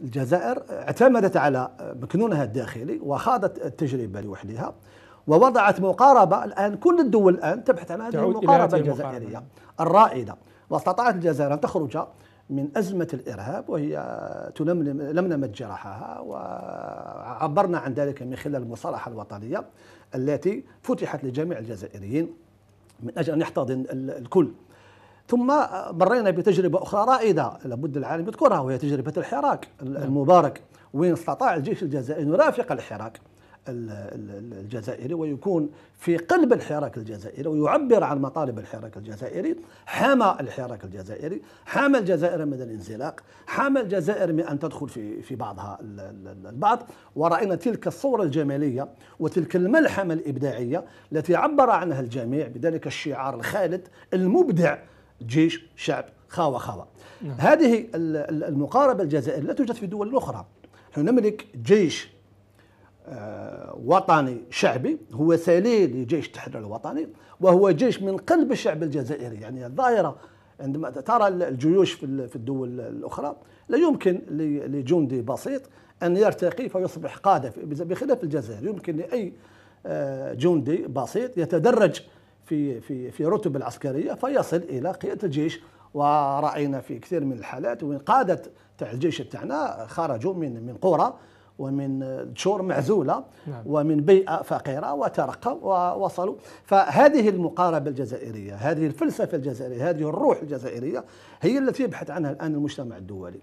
والجزائر اعتمدت على مكنونها الداخلي وخاضت التجربة لوحدها ووضعت مقاربة الآن كل الدول الآن تبحث عن هذه المقاربة الجزائرية الرائدة واستطاعت الجزائر أن تخرج من أزمة الإرهاب وهي تلملمت جراحها وعبرنا عن ذلك من خلال المصالحة الوطنية التي فتحت لجميع الجزائريين من أجل أن يحتضن الكل ثم مرينا بتجربة أخرى رائدة لابد العالم يذكرها وهي تجربة الحراك نعم. المبارك وين استطاع الجيش الجزائري أن يرافق الحراك الجزائري ويكون في قلب الحراك الجزائري ويعبر عن مطالب الحراك الجزائري حمى الحراك الجزائري حمى الجزائر من الانزلاق حمى الجزائر من أن تدخل في, في بعضها البعض ورأينا تلك الصورة الجمالية وتلك الملحمة الإبداعية التي عبر عنها الجميع بذلك الشعار الخالد المبدع جيش شعب خاوة خاوة نعم. هذه المقاربة الجزائرية لا توجد في دول أخرى نحن نملك جيش آه، وطني شعبي هو سليل لجيش التحرير الوطني وهو جيش من قلب الشعب الجزائري يعني الظاهرة عندما ترى الجيوش في الدول الأخرى لا يمكن لجندي بسيط أن يرتقي فيصبح قادة بخلاف الجزائر يمكن لأي آه، جندي بسيط يتدرج في في في رتب العسكريه فيصل الى قياده الجيش وراينا في كثير من الحالات وين قاده تاع الجيش تاعنا خرجوا من من قرى ومن شور معزوله نعم. ومن بيئه فقيره وترقوا ووصلوا فهذه المقاربه الجزائريه هذه الفلسفه الجزائريه هذه الروح الجزائريه هي التي يبحث عنها الان المجتمع الدولي